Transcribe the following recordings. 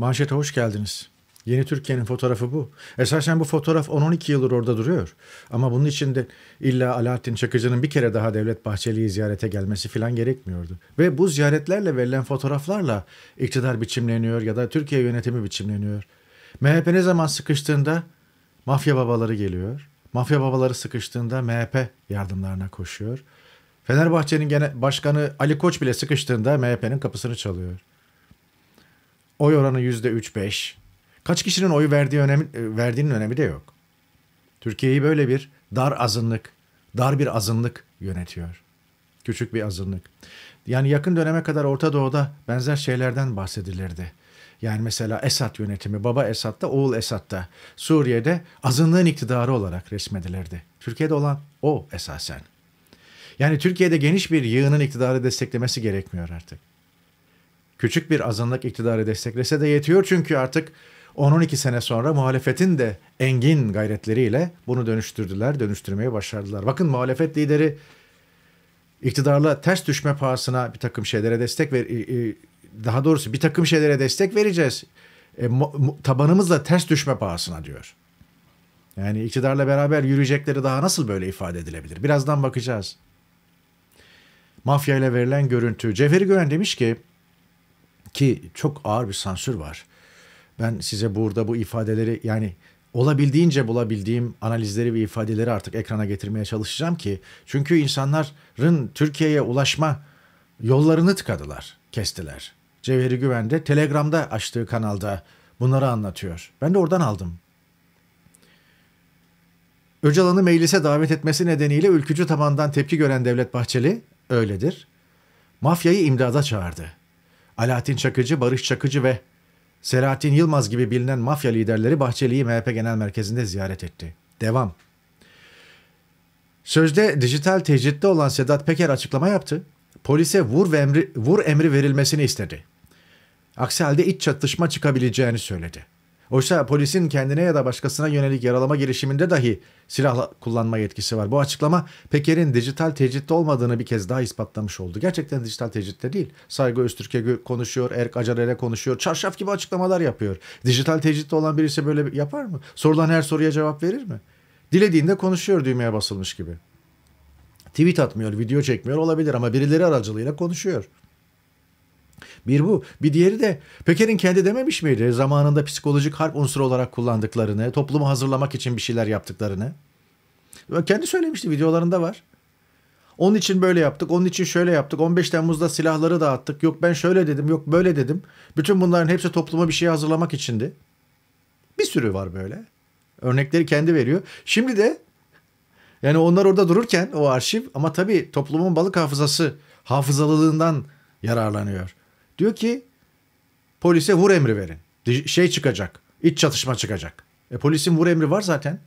Manşete hoş geldiniz. Yeni Türkiye'nin fotoğrafı bu. Esasen bu fotoğraf 10-12 yıldır orada duruyor. Ama bunun için de illa Alaaddin Çakıcı'nın bir kere daha Devlet Bahçeli'yi ziyarete gelmesi filan gerekmiyordu. Ve bu ziyaretlerle verilen fotoğraflarla iktidar biçimleniyor ya da Türkiye yönetimi biçimleniyor. MHP ne zaman sıkıştığında mafya babaları geliyor. Mafya babaları sıkıştığında MHP yardımlarına koşuyor. Fenerbahçe'nin gene başkanı Ali Koç bile sıkıştığında MHP'nin kapısını çalıyor. Oy oranı yüzde üç beş. Kaç kişinin oyu verdiği önemi, e, verdiğinin önemi de yok. Türkiye'yi böyle bir dar azınlık, dar bir azınlık yönetiyor. Küçük bir azınlık. Yani yakın döneme kadar Orta Doğu'da benzer şeylerden bahsedilirdi. Yani mesela Esad yönetimi, baba Esad'da, oğul Esad'da. Suriye'de azınlığın iktidarı olarak resmedilirdi. Türkiye'de olan o esasen. Yani Türkiye'de geniş bir yığının iktidarı desteklemesi gerekmiyor artık küçük bir azınlık iktidarı desteklese de yetiyor çünkü artık 10-12 sene sonra muhalefetin de engin gayretleriyle bunu dönüştürdüler, dönüştürmeyi başardılar. Bakın muhalefet lideri iktidarla ters düşme pahasına bir takım şeylere destek ver, daha doğrusu bir takım şeylere destek vereceğiz. E, tabanımızla ters düşme pahasına diyor. Yani iktidarla beraber yürüyecekleri daha nasıl böyle ifade edilebilir? Birazdan bakacağız. Mafya ile verilen görüntü. Cevheri Gören demiş ki ki çok ağır bir sansür var. Ben size burada bu ifadeleri yani olabildiğince bulabildiğim analizleri ve ifadeleri artık ekrana getirmeye çalışacağım ki çünkü insanların Türkiye'ye ulaşma yollarını tıkadılar, kestiler. Cevheri güvende, Telegram'da açtığı kanalda bunları anlatıyor. Ben de oradan aldım. Öcalan'ı meclise davet etmesi nedeniyle ülkücü tabandan tepki gören Devlet Bahçeli öyledir. Mafyayı imdada çağırdı. Alaaddin Çakıcı, Barış Çakıcı ve Selahattin Yılmaz gibi bilinen mafya liderleri Bahçeli'yi MHP Genel Merkezi'nde ziyaret etti. Devam. Sözde dijital tecritte olan Sedat Peker açıklama yaptı. Polise vur, ve emri, vur emri verilmesini istedi. Aksi halde iç çatışma çıkabileceğini söyledi. Oysa polisin kendine ya da başkasına yönelik yaralama girişiminde dahi silah kullanma yetkisi var. Bu açıklama Peker'in dijital tecritte olmadığını bir kez daha ispatlamış oldu. Gerçekten dijital tecritte değil. Saygı Öztürk'e konuşuyor, Erk Acarel'e konuşuyor. Çarşaf gibi açıklamalar yapıyor. Dijital tecritte olan birisi böyle yapar mı? Sorulan her soruya cevap verir mi? Dilediğinde konuşuyor düğmeye basılmış gibi. Tweet atmıyor, video çekmiyor olabilir ama birileri aracılığıyla konuşuyor. Bir bu. Bir diğeri de Peker'in kendi dememiş miydi? Zamanında psikolojik harp unsuru olarak kullandıklarını, toplumu hazırlamak için bir şeyler yaptıklarını. Kendi söylemişti videolarında var. Onun için böyle yaptık, onun için şöyle yaptık. 15 Temmuz'da silahları dağıttık. Yok ben şöyle dedim, yok böyle dedim. Bütün bunların hepsi topluma bir şey hazırlamak içindi. Bir sürü var böyle. Örnekleri kendi veriyor. Şimdi de yani onlar orada dururken o arşiv ama tabii toplumun balık hafızası hafızalılığından yararlanıyor. Diyor ki polise vur emri verin. Şey çıkacak. İç çatışma çıkacak. E polisin vur emri var zaten.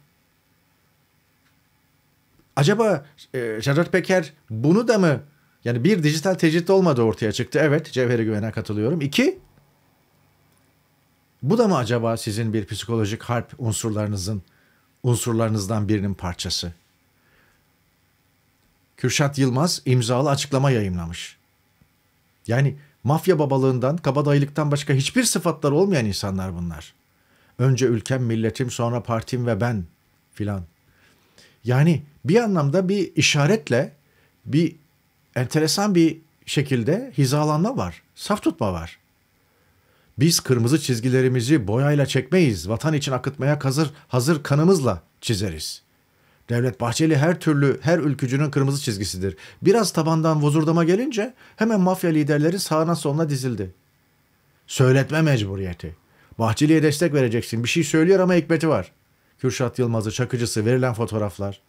Acaba e, Jared Peker bunu da mı yani bir dijital tecrit olmadı ortaya çıktı. Evet Cevheri Güven'e katılıyorum. İki bu da mı acaba sizin bir psikolojik harp unsurlarınızın unsurlarınızdan birinin parçası? Kürşat Yılmaz imzalı açıklama yayınlamış. Yani Mafya babalığından, kabadayılıktan başka hiçbir sıfatları olmayan insanlar bunlar. Önce ülkem, milletim, sonra partim ve ben filan. Yani bir anlamda bir işaretle bir enteresan bir şekilde hizalanma var, saf tutma var. Biz kırmızı çizgilerimizi boyayla çekmeyiz, vatan için akıtmaya hazır, hazır kanımızla çizeriz. Devlet Bahçeli her türlü, her ülkücünün kırmızı çizgisidir. Biraz tabandan vuzurdama gelince hemen mafya liderleri sağına soluna dizildi. Söyletme mecburiyeti. Bahçeli'ye destek vereceksin. Bir şey söylüyor ama hikmeti var. Kürşat Yılmaz'ı, Çakıcısı, verilen fotoğraflar.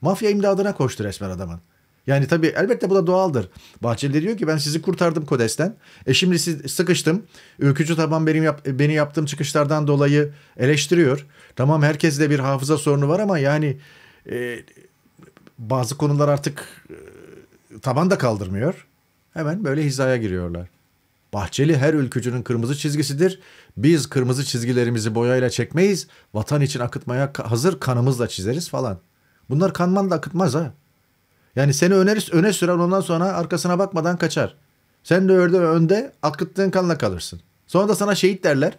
Mafya imdadına koştu resmen adamın. Yani tabii elbette bu da doğaldır. Bahçeli diyor ki ben sizi kurtardım Kodes'ten. E şimdi siz sıkıştım. Ülkücü taban benim yap, beni yaptığım çıkışlardan dolayı eleştiriyor. Tamam herkeste bir hafıza sorunu var ama yani e, bazı konular artık e, taban da kaldırmıyor. Hemen böyle hizaya giriyorlar. Bahçeli her ülkücünün kırmızı çizgisidir. Biz kırmızı çizgilerimizi boyayla çekmeyiz. Vatan için akıtmaya hazır kanımızla çizeriz falan. Bunlar kanman da akıtmaz ha. Yani seni öneris, öne süren ondan sonra arkasına bakmadan kaçar. Sen de öyle önde akıttığın kanla kalırsın. Sonra da sana şehit derler.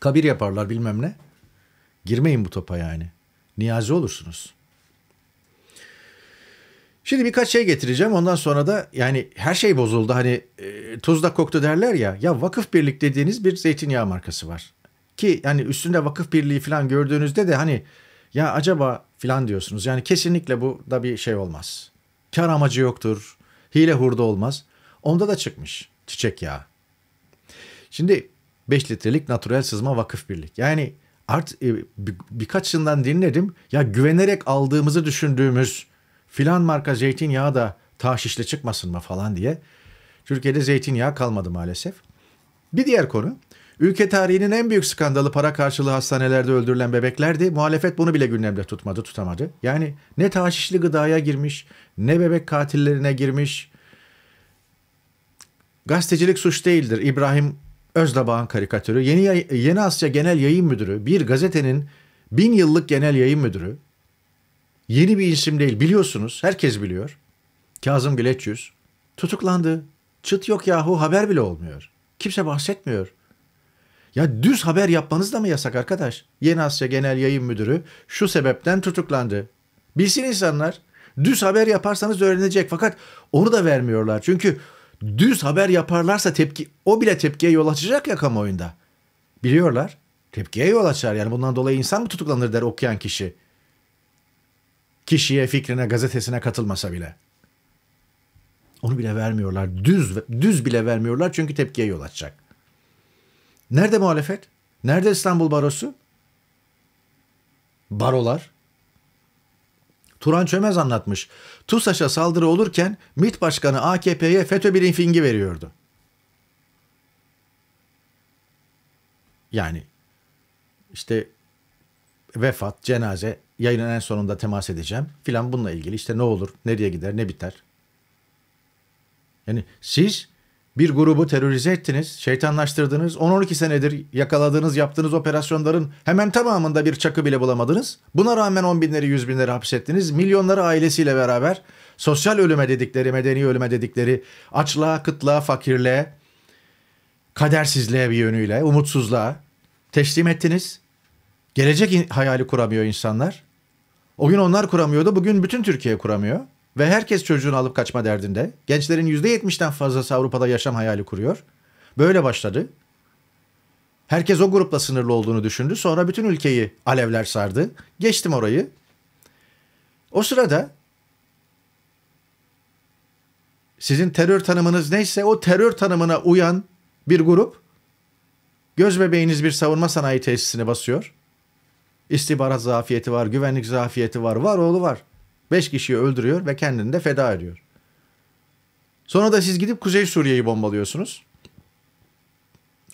Kabir yaparlar bilmem ne. Girmeyin bu topa yani niyazi olursunuz. Şimdi birkaç şey getireceğim. Ondan sonra da yani her şey bozuldu. Hani e, tuzda koktu derler ya. Ya Vakıf Birlik dediğiniz bir zeytinyağı markası var. Ki yani üstünde Vakıf Birliği falan gördüğünüzde de hani ya acaba falan diyorsunuz. Yani kesinlikle bu da bir şey olmaz. Kar amacı yoktur. Hile hurda olmaz. Onda da çıkmış çiçek yağı. Şimdi 5 litrelik natürel sızma vakıf birlik. Yani art e, bir, birkaç dinledim. Ya güvenerek aldığımızı düşündüğümüz filan marka zeytinyağı da tahşişle çıkmasın mı falan diye. Türkiye'de zeytinyağı kalmadı maalesef. Bir diğer konu. Ülke tarihinin en büyük skandalı para karşılığı hastanelerde öldürülen bebeklerdi. Muhalefet bunu bile gündemde tutmadı, tutamadı. Yani ne tahşişli gıdaya girmiş, ne bebek katillerine girmiş. Gazetecilik suç değildir. İbrahim Özdabağ'ın karikatürü, Yeni, Yeni Asya Genel Yayın Müdürü, bir gazetenin bin yıllık genel yayın müdürü, yeni bir isim değil biliyorsunuz, herkes biliyor. Kazım Güleçyüz tutuklandı. Çıt yok yahu haber bile olmuyor. Kimse bahsetmiyor. Ya düz haber yapmanız da mı yasak arkadaş? Yeni Asya Genel Yayın Müdürü şu sebepten tutuklandı. Bilsin insanlar. Düz haber yaparsanız öğrenecek fakat onu da vermiyorlar. Çünkü düz haber yaparlarsa tepki o bile tepkiye yol açacak ya kamuoyunda. Biliyorlar. Tepkiye yol açar. Yani bundan dolayı insan mı tutuklanır der okuyan kişi. Kişiye, fikrine, gazetesine katılmasa bile. Onu bile vermiyorlar. Düz düz bile vermiyorlar çünkü tepkiye yol açacak. Nerede muhalefet? Nerede İstanbul Barosu? Barolar? Turan Çömez anlatmış. TUSAŞ'a saldırı olurken MİT Başkanı AKP'ye FETÖ briefingi veriyordu. Yani işte vefat, cenaze yayının en sonunda temas edeceğim filan bununla ilgili işte ne olur, nereye gider, ne biter. Yani siz bir grubu terörize ettiniz, şeytanlaştırdınız. 10-12 senedir yakaladığınız, yaptığınız operasyonların hemen tamamında bir çakı bile bulamadınız. Buna rağmen 10 binleri, 100 binleri hapsettiniz. Milyonları ailesiyle beraber sosyal ölüme dedikleri, medeni ölüme dedikleri, açlığa, kıtlığa, fakirliğe, kadersizliğe bir yönüyle, umutsuzluğa teslim ettiniz. Gelecek hayali kuramıyor insanlar. O gün onlar kuramıyordu, bugün bütün Türkiye kuramıyor ve herkes çocuğunu alıp kaçma derdinde. Gençlerin %70'den fazlası Avrupa'da yaşam hayali kuruyor. Böyle başladı. Herkes o grupla sınırlı olduğunu düşündü. Sonra bütün ülkeyi alevler sardı. Geçtim orayı. O sırada sizin terör tanımınız neyse o terör tanımına uyan bir grup göz bebeğiniz bir savunma sanayi tesisini basıyor. İstihbarat zafiyeti var, güvenlik zafiyeti var, var oğlu var. 5 kişiyi öldürüyor ve kendini de feda ediyor. Sonra da siz gidip Kuzey Suriye'yi bombalıyorsunuz.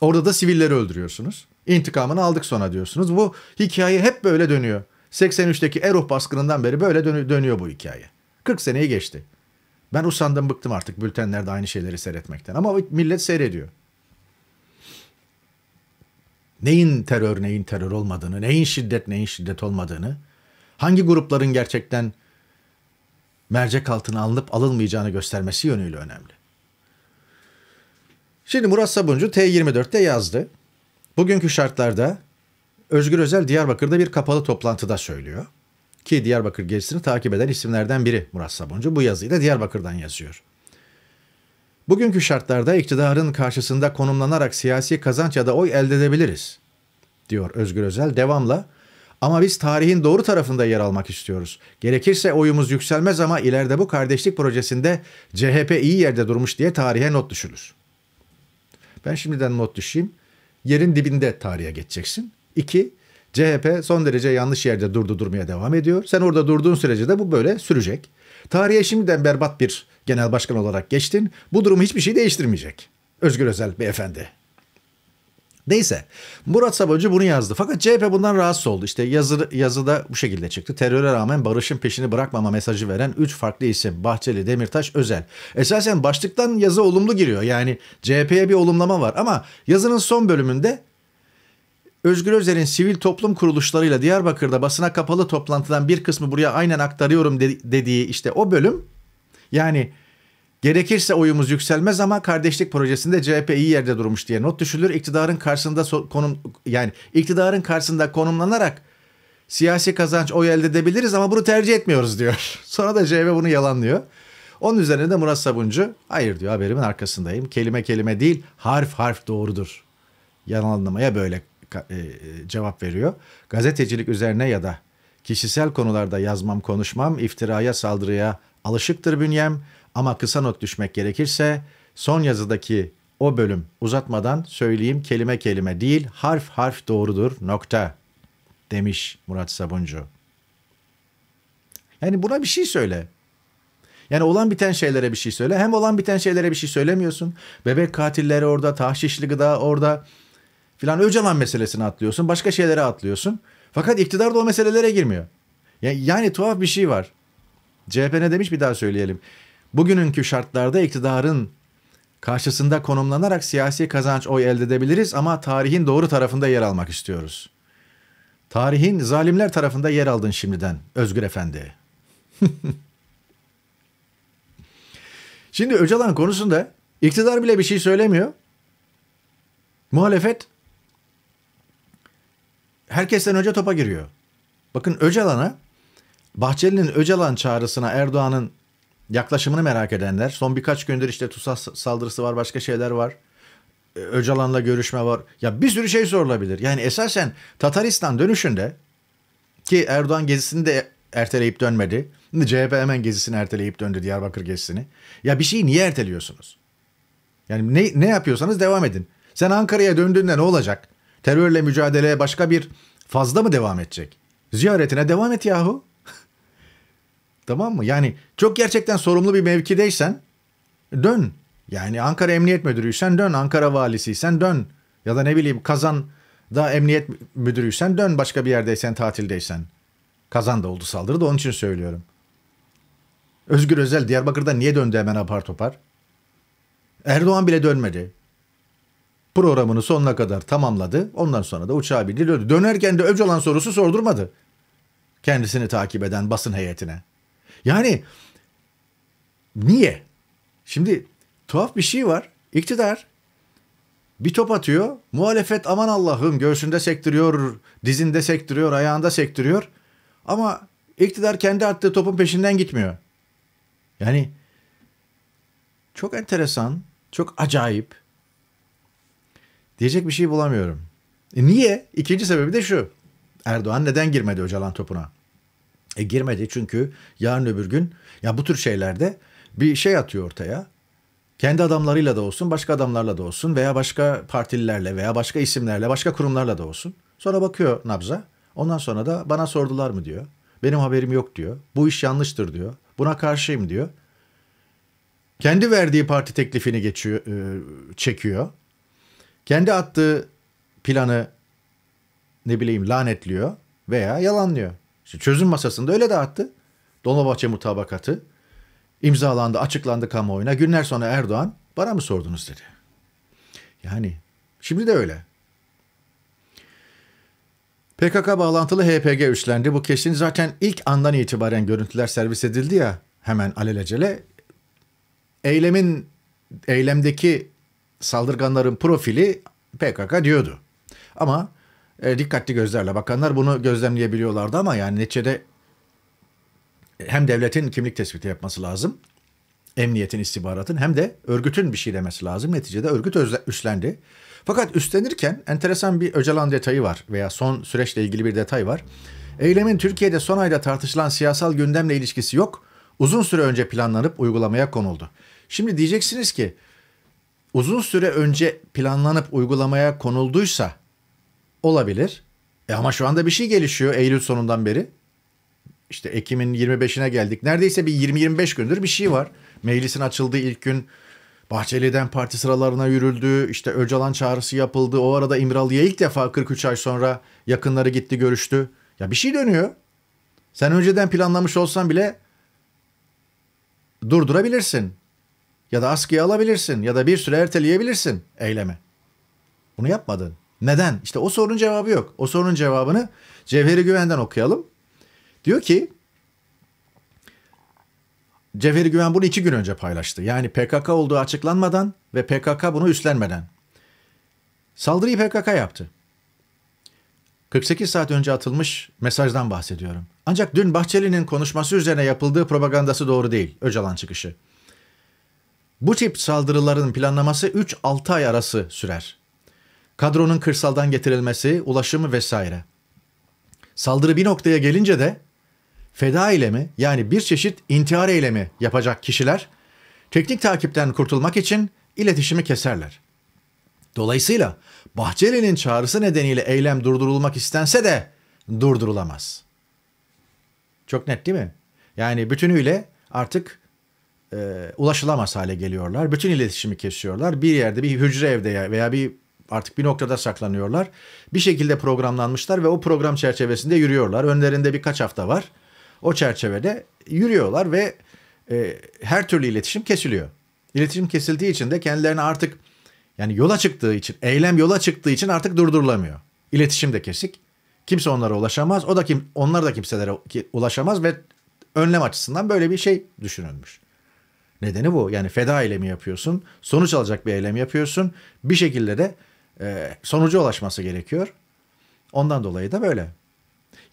Orada da sivilleri öldürüyorsunuz. İntikamını aldık sonra diyorsunuz. Bu hikaye hep böyle dönüyor. 83'teki Erop baskınından beri böyle dönüyor bu hikaye. 40 seneyi geçti. Ben usandım bıktım artık bültenlerde aynı şeyleri seyretmekten. Ama millet seyrediyor. Neyin terör neyin terör olmadığını, neyin şiddet neyin şiddet olmadığını, hangi grupların gerçekten mercek altına alınıp alınmayacağını göstermesi yönüyle önemli. Şimdi Murat Sabuncu T24'te yazdı. Bugünkü şartlarda Özgür Özel Diyarbakır'da bir kapalı toplantıda söylüyor. Ki Diyarbakır gezisini takip eden isimlerden biri Murat Sabuncu bu yazıyı da Diyarbakır'dan yazıyor. Bugünkü şartlarda iktidarın karşısında konumlanarak siyasi kazanç ya da oy elde edebiliriz, diyor Özgür Özel devamla ama biz tarihin doğru tarafında yer almak istiyoruz. Gerekirse oyumuz yükselmez ama ileride bu kardeşlik projesinde CHP iyi yerde durmuş diye tarihe not düşülür. Ben şimdiden not düşeyim. Yerin dibinde tarihe geçeceksin. İki, CHP son derece yanlış yerde durdu durmaya devam ediyor. Sen orada durduğun sürece de bu böyle sürecek. Tarihe şimdiden berbat bir genel başkan olarak geçtin. Bu durumu hiçbir şey değiştirmeyecek. Özgür Özel beyefendi. Neyse Murat Sabancı bunu yazdı. Fakat CHP bundan rahatsız oldu. İşte yazı, yazıda bu şekilde çıktı. Teröre rağmen barışın peşini bırakmama mesajı veren 3 farklı isim. Bahçeli, Demirtaş, Özel. Esasen başlıktan yazı olumlu giriyor. Yani CHP'ye bir olumlama var. Ama yazının son bölümünde Özgür Özel'in sivil toplum kuruluşlarıyla Diyarbakır'da basına kapalı toplantıdan bir kısmı buraya aynen aktarıyorum de- dediği işte o bölüm. Yani Gerekirse oyumuz yükselmez ama kardeşlik projesinde CHP iyi yerde durmuş diye not düşülür. İktidarın karşısında so konum yani iktidarın karşısında konumlanarak siyasi kazanç oy elde edebiliriz ama bunu tercih etmiyoruz diyor. Sonra da CHP bunu yalanlıyor. Onun üzerine de Murat Sabuncu hayır diyor haberimin arkasındayım. Kelime kelime değil harf harf doğrudur. Yalanlamaya böyle e, e, cevap veriyor. Gazetecilik üzerine ya da kişisel konularda yazmam konuşmam iftiraya saldırıya alışıktır bünyem. Ama kısa not düşmek gerekirse son yazıdaki o bölüm uzatmadan söyleyeyim kelime kelime değil harf harf doğrudur nokta demiş Murat Sabuncu. Yani buna bir şey söyle. Yani olan biten şeylere bir şey söyle. Hem olan biten şeylere bir şey söylemiyorsun. Bebek katilleri orada, tahşişli gıda orada filan Öcalan meselesini atlıyorsun. Başka şeylere atlıyorsun. Fakat iktidar da o meselelere girmiyor. Yani, yani tuhaf bir şey var. CHP ne demiş bir daha söyleyelim bugününkü şartlarda iktidarın karşısında konumlanarak siyasi kazanç oy elde edebiliriz ama tarihin doğru tarafında yer almak istiyoruz. Tarihin zalimler tarafında yer aldın şimdiden Özgür Efendi. Şimdi Öcalan konusunda iktidar bile bir şey söylemiyor. Muhalefet herkesten önce topa giriyor. Bakın Öcalan'a Bahçeli'nin Öcalan çağrısına Erdoğan'ın yaklaşımını merak edenler. Son birkaç gündür işte TUSAS saldırısı var, başka şeyler var. Ee, Öcalan'la görüşme var. Ya bir sürü şey sorulabilir. Yani esasen Tataristan dönüşünde ki Erdoğan gezisini de erteleyip dönmedi. CHP hemen gezisini erteleyip döndü Diyarbakır gezisini. Ya bir şeyi niye erteliyorsunuz? Yani ne, ne yapıyorsanız devam edin. Sen Ankara'ya döndüğünde ne olacak? Terörle mücadeleye başka bir fazla mı devam edecek? Ziyaretine devam et yahu. Tamam mı? Yani çok gerçekten sorumlu bir mevkideysen dön. Yani Ankara Emniyet Müdürüysen dön. Ankara Valisiysen dön. Ya da ne bileyim Kazan da emniyet müdürüysen dön başka bir yerdeysen tatildeysen. Kazan da oldu saldırı da onun için söylüyorum. Özgür Özel Diyarbakır'da niye döndü hemen apar topar? Erdoğan bile dönmedi. Programını sonuna kadar tamamladı. Ondan sonra da uçağa bindi döndü. Dönerken de Öcalan sorusu sordurmadı. Kendisini takip eden basın heyetine. Yani niye? Şimdi tuhaf bir şey var. İktidar bir top atıyor. Muhalefet aman Allah'ım göğsünde sektiriyor, dizinde sektiriyor, ayağında sektiriyor. Ama iktidar kendi attığı topun peşinden gitmiyor. Yani çok enteresan, çok acayip. Diyecek bir şey bulamıyorum. E niye? İkinci sebebi de şu. Erdoğan neden girmedi Öcalan topuna? E girmedi çünkü yarın öbür gün ya bu tür şeylerde bir şey atıyor ortaya. Kendi adamlarıyla da olsun, başka adamlarla da olsun veya başka partililerle veya başka isimlerle, başka kurumlarla da olsun. Sonra bakıyor nabza. Ondan sonra da bana sordular mı diyor. Benim haberim yok diyor. Bu iş yanlıştır diyor. Buna karşıyım diyor. Kendi verdiği parti teklifini geçiyor, e, çekiyor. Kendi attığı planı ne bileyim lanetliyor veya yalanlıyor. İşte çözüm masasında öyle dağıttı. Dolmabahçe mutabakatı imzalandı, açıklandı kamuoyuna. Günler sonra Erdoğan bana mı sordunuz dedi. Yani şimdi de öyle. PKK bağlantılı HPG üstlendi. Bu kesin zaten ilk andan itibaren görüntüler servis edildi ya hemen alelacele. Eylemin, eylemdeki saldırganların profili PKK diyordu. Ama e, dikkatli gözlerle bakanlar bunu gözlemleyebiliyorlardı ama yani neticede e, hem devletin kimlik tespiti yapması lazım, emniyetin, istihbaratın hem de örgütün bir şey demesi lazım. Neticede örgüt üstlendi. Fakat üstlenirken enteresan bir Öcalan detayı var veya son süreçle ilgili bir detay var. Eylemin Türkiye'de son ayda tartışılan siyasal gündemle ilişkisi yok. Uzun süre önce planlanıp uygulamaya konuldu. Şimdi diyeceksiniz ki uzun süre önce planlanıp uygulamaya konulduysa Olabilir. E ama şu anda bir şey gelişiyor Eylül sonundan beri. İşte Ekim'in 25'ine geldik. Neredeyse bir 20-25 gündür bir şey var. Meclisin açıldığı ilk gün Bahçeli'den parti sıralarına yürüldü. İşte Öcalan çağrısı yapıldı. O arada İmralı'ya ilk defa 43 ay sonra yakınları gitti görüştü. Ya bir şey dönüyor. Sen önceden planlamış olsan bile durdurabilirsin. Ya da askıya alabilirsin. Ya da bir süre erteleyebilirsin eyleme. Bunu yapmadın. Neden? İşte o sorunun cevabı yok. O sorunun cevabını Cevheri Güven'den okuyalım. Diyor ki Cevheri Güven bunu iki gün önce paylaştı. Yani PKK olduğu açıklanmadan ve PKK bunu üstlenmeden. Saldırıyı PKK yaptı. 48 saat önce atılmış mesajdan bahsediyorum. Ancak dün Bahçeli'nin konuşması üzerine yapıldığı propagandası doğru değil. Öcalan çıkışı. Bu tip saldırıların planlaması 3-6 ay arası sürer. Kadronun kırsaldan getirilmesi, ulaşımı vesaire. Saldırı bir noktaya gelince de feda eylemi yani bir çeşit intihar eylemi yapacak kişiler teknik takipten kurtulmak için iletişimi keserler. Dolayısıyla Bahçeli'nin çağrısı nedeniyle eylem durdurulmak istense de durdurulamaz. Çok net değil mi? Yani bütünüyle artık e, ulaşılamaz hale geliyorlar. Bütün iletişimi kesiyorlar. Bir yerde bir hücre evde veya bir artık bir noktada saklanıyorlar. Bir şekilde programlanmışlar ve o program çerçevesinde yürüyorlar. Önlerinde birkaç hafta var. O çerçevede yürüyorlar ve e, her türlü iletişim kesiliyor. İletişim kesildiği için de kendilerine artık yani yola çıktığı için, eylem yola çıktığı için artık durdurulamıyor. İletişim de kesik. Kimse onlara ulaşamaz. O da kim onlar da kimselere ulaşamaz ve önlem açısından böyle bir şey düşünülmüş. Nedeni bu. Yani feda eylemi yapıyorsun. Sonuç alacak bir eylem yapıyorsun. Bir şekilde de e, sonuca ulaşması gerekiyor. Ondan dolayı da böyle.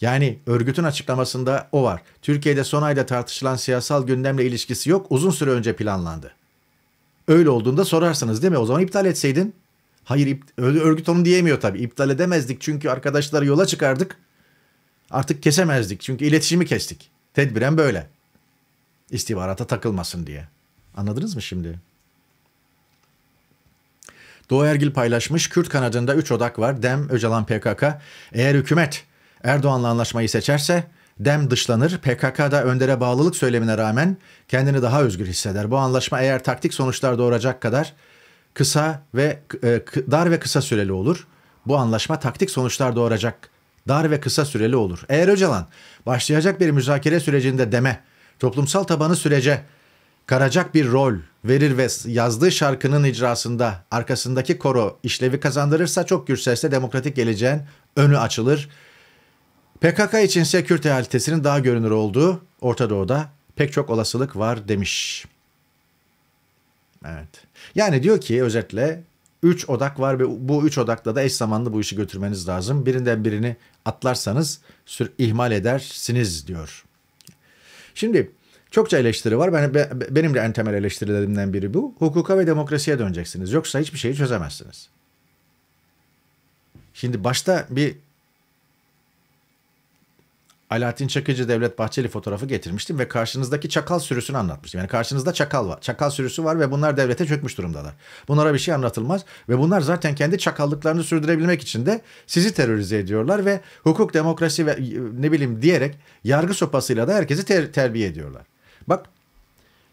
Yani örgütün açıklamasında o var. Türkiye'de son ayda tartışılan siyasal gündemle ilişkisi yok. Uzun süre önce planlandı. Öyle olduğunda sorarsınız değil mi? O zaman iptal etseydin. Hayır örgüt onu diyemiyor tabii. İptal edemezdik çünkü arkadaşları yola çıkardık. Artık kesemezdik çünkü iletişimi kestik. Tedbiren böyle. İstihbarata takılmasın diye. Anladınız mı şimdi? Doğu Ergil paylaşmış. Kürt kanadında 3 odak var. DEM, Öcalan, PKK. Eğer hükümet Erdoğan'la anlaşmayı seçerse DEM dışlanır. PKK'da öndere bağlılık söylemine rağmen kendini daha özgür hisseder. Bu anlaşma eğer taktik sonuçlar doğuracak kadar kısa ve e, dar ve kısa süreli olur. Bu anlaşma taktik sonuçlar doğuracak dar ve kısa süreli olur. Eğer Öcalan başlayacak bir müzakere sürecinde deme, toplumsal tabanı sürece karacak bir rol verir ve yazdığı şarkının icrasında arkasındaki koro işlevi kazandırırsa çok gür sesle demokratik geleceğin önü açılır. PKK için sekürte halitesinin daha görünür olduğu Orta Doğu'da pek çok olasılık var demiş. Evet. Yani diyor ki özetle 3 odak var ve bu 3 odakla da eş zamanlı bu işi götürmeniz lazım. Birinden birini atlarsanız ihmal edersiniz diyor. Şimdi Çokça eleştiri var. Ben, be, benim de en temel eleştirilerimden biri bu. Hukuka ve demokrasiye döneceksiniz. Yoksa hiçbir şeyi çözemezsiniz. Şimdi başta bir Alaaddin Çakıcı Devlet Bahçeli fotoğrafı getirmiştim ve karşınızdaki çakal sürüsünü anlatmıştım. Yani karşınızda çakal var. Çakal sürüsü var ve bunlar devlete çökmüş durumdalar. Bunlara bir şey anlatılmaz ve bunlar zaten kendi çakallıklarını sürdürebilmek için de sizi terörize ediyorlar ve hukuk, demokrasi ve ne bileyim diyerek yargı sopasıyla da herkesi ter- terbiye ediyorlar. Bak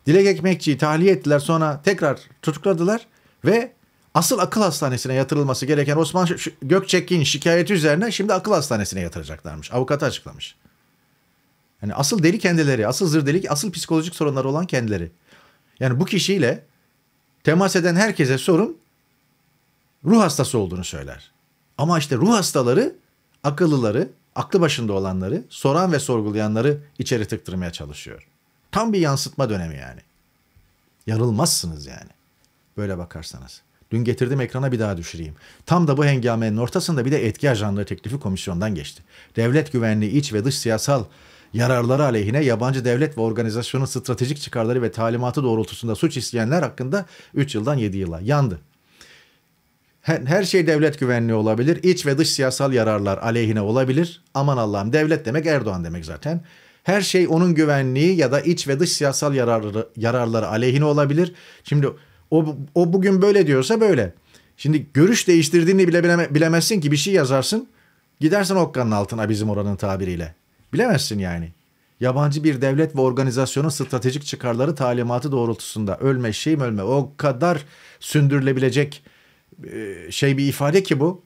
Dilek Ekmekçi'yi tahliye ettiler sonra tekrar tutukladılar ve asıl akıl hastanesine yatırılması gereken Osman Gökçek'in şikayeti üzerine şimdi akıl hastanesine yatıracaklarmış. Avukatı açıklamış. Yani asıl deli kendileri, asıl zır delik asıl psikolojik sorunları olan kendileri. Yani bu kişiyle temas eden herkese sorun ruh hastası olduğunu söyler. Ama işte ruh hastaları akıllıları, aklı başında olanları, soran ve sorgulayanları içeri tıktırmaya çalışıyor. Tam bir yansıtma dönemi yani. Yarılmazsınız yani. Böyle bakarsanız. Dün getirdim ekrana bir daha düşüreyim. Tam da bu hengamenin ortasında bir de etki ajanlığı teklifi komisyondan geçti. Devlet güvenliği iç ve dış siyasal yararları aleyhine yabancı devlet ve organizasyonun stratejik çıkarları ve talimatı doğrultusunda suç isteyenler hakkında 3 yıldan 7 yıla yandı. Her, her şey devlet güvenliği olabilir, İç ve dış siyasal yararlar aleyhine olabilir. Aman Allah'ım devlet demek Erdoğan demek zaten. Her şey onun güvenliği ya da iç ve dış siyasal yararları, yararları aleyhine olabilir. Şimdi o, o bugün böyle diyorsa böyle. Şimdi görüş değiştirdiğini bile bileme, bilemezsin ki bir şey yazarsın. Gidersen okkanın altına bizim oranın tabiriyle. Bilemezsin yani. Yabancı bir devlet ve organizasyonun stratejik çıkarları talimatı doğrultusunda ölme şeyim ölme o kadar sündürülebilecek e, şey bir ifade ki bu.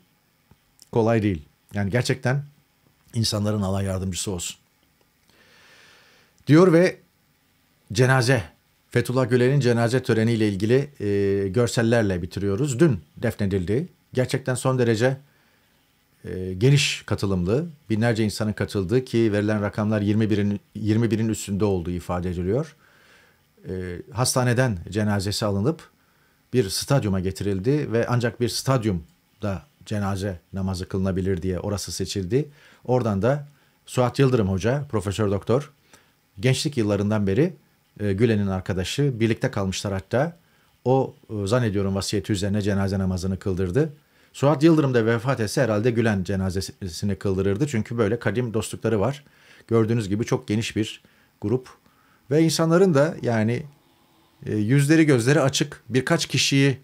Kolay değil. Yani gerçekten insanların Allah yardımcısı olsun diyor ve cenaze Fethullah Gülen'in cenaze töreniyle ilgili e, görsellerle bitiriyoruz. Dün defnedildi. Gerçekten son derece e, geniş katılımlı, binlerce insanın katıldığı ki verilen rakamlar 21'in 21'in üstünde olduğu ifade ediliyor. E, hastaneden cenazesi alınıp bir stadyuma getirildi ve ancak bir stadyumda cenaze namazı kılınabilir diye orası seçildi. Oradan da Suat Yıldırım Hoca, Profesör Doktor gençlik yıllarından beri e, Gülen'in arkadaşı. Birlikte kalmışlar hatta. O e, zannediyorum vasiyeti üzerine cenaze namazını kıldırdı. Suat Yıldırım da vefat etse herhalde Gülen cenazesini kıldırırdı. Çünkü böyle kadim dostlukları var. Gördüğünüz gibi çok geniş bir grup. Ve insanların da yani e, yüzleri gözleri açık birkaç kişiyi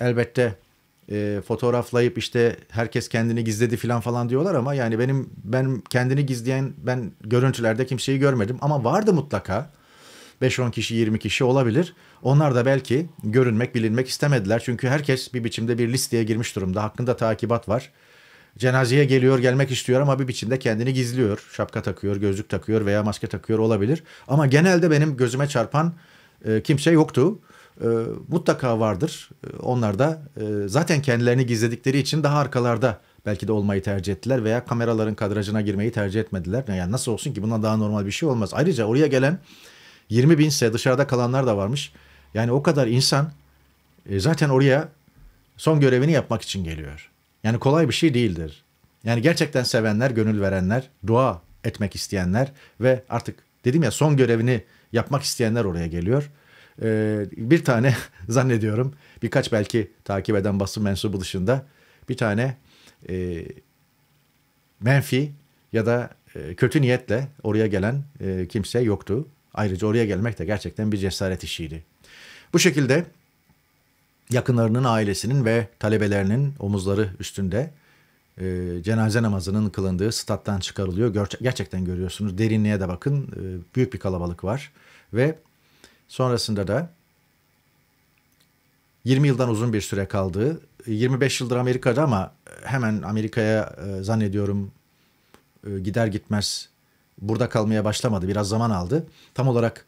elbette e, fotoğraflayıp işte herkes kendini gizledi falan falan diyorlar ama yani benim ben kendini gizleyen ben görüntülerde kimseyi görmedim ama vardı mutlaka. 5-10 kişi 20 kişi olabilir. Onlar da belki görünmek bilinmek istemediler. Çünkü herkes bir biçimde bir listeye girmiş durumda. Hakkında takibat var. Cenazeye geliyor gelmek istiyor ama bir biçimde kendini gizliyor. Şapka takıyor, gözlük takıyor veya maske takıyor olabilir. Ama genelde benim gözüme çarpan e, kimse yoktu e, mutlaka vardır. Ee, onlar da e, zaten kendilerini gizledikleri için daha arkalarda belki de olmayı tercih ettiler veya kameraların kadrajına girmeyi tercih etmediler. Yani nasıl olsun ki bundan daha normal bir şey olmaz. Ayrıca oraya gelen 20 binse dışarıda kalanlar da varmış. Yani o kadar insan e, zaten oraya son görevini yapmak için geliyor. Yani kolay bir şey değildir. Yani gerçekten sevenler, gönül verenler, dua etmek isteyenler ve artık dedim ya son görevini yapmak isteyenler oraya geliyor. Ee, bir tane zannediyorum birkaç belki takip eden basın mensubu dışında bir tane e, menfi ya da e, kötü niyetle oraya gelen e, kimse yoktu. Ayrıca oraya gelmek de gerçekten bir cesaret işiydi. Bu şekilde yakınlarının, ailesinin ve talebelerinin omuzları üstünde e, cenaze namazının kılındığı stat'tan çıkarılıyor. Gerçekten görüyorsunuz. Derinliğe de bakın. E, büyük bir kalabalık var ve Sonrasında da 20 yıldan uzun bir süre kaldı. 25 yıldır Amerika'da ama hemen Amerika'ya e, zannediyorum e, gider gitmez burada kalmaya başlamadı. Biraz zaman aldı. Tam olarak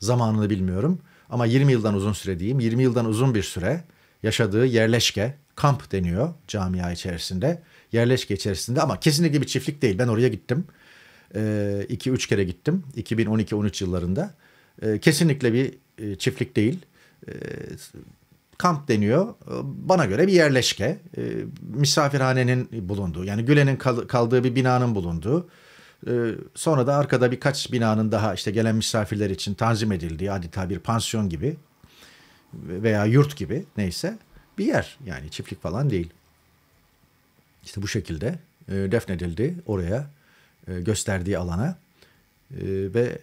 zamanını bilmiyorum ama 20 yıldan uzun süre diyeyim. 20 yıldan uzun bir süre yaşadığı yerleşke, kamp deniyor camia içerisinde. Yerleşke içerisinde ama kesinlikle bir çiftlik değil. Ben oraya gittim. 2-3 e, kere gittim 2012-13 yıllarında. E, kesinlikle bir e, çiftlik değil. E, kamp deniyor. Ee, bana göre bir yerleşke. E, misafirhanenin bulunduğu yani Gülen'in kal- kaldığı bir binanın bulunduğu. E, sonra da arkada birkaç binanın daha işte gelen misafirler için tanzim edildiği adeta bir pansiyon gibi veya yurt gibi neyse bir yer. Yani çiftlik falan değil. İşte bu şekilde e, defnedildi oraya e, gösterdiği alana e, ve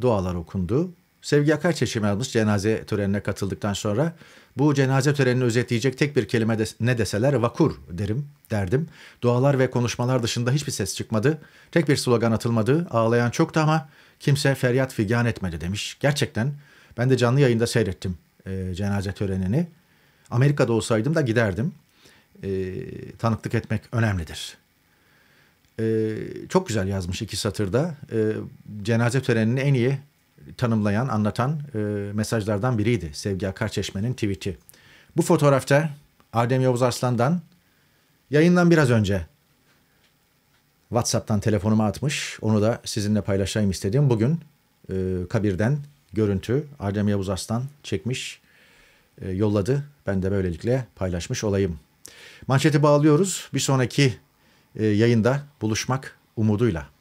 dualar okundu. Sevgi Akarçeşim almış. cenaze törenine katıldıktan sonra. Bu cenaze törenini özetleyecek tek bir kelime de, ne deseler vakur derim, derdim. Dualar ve konuşmalar dışında hiçbir ses çıkmadı. Tek bir slogan atılmadı. Ağlayan çoktu ama kimse feryat figan etmedi demiş. Gerçekten ben de canlı yayında seyrettim e, cenaze törenini. Amerika'da olsaydım da giderdim. E, tanıklık etmek önemlidir. E, çok güzel yazmış iki satırda. E, cenaze törenini en iyi tanımlayan, anlatan e, mesajlardan biriydi Sevgi Akarçeşme'nin tweet'i. Bu fotoğrafta Adem Yavuz Arslan'dan yayından biraz önce WhatsApp'tan telefonuma atmış. Onu da sizinle paylaşayım istedim. Bugün e, kabirden görüntü Adem Yavuz Arslan çekmiş, e, yolladı. Ben de böylelikle paylaşmış olayım. Manşeti bağlıyoruz. Bir sonraki e, yayında buluşmak umuduyla.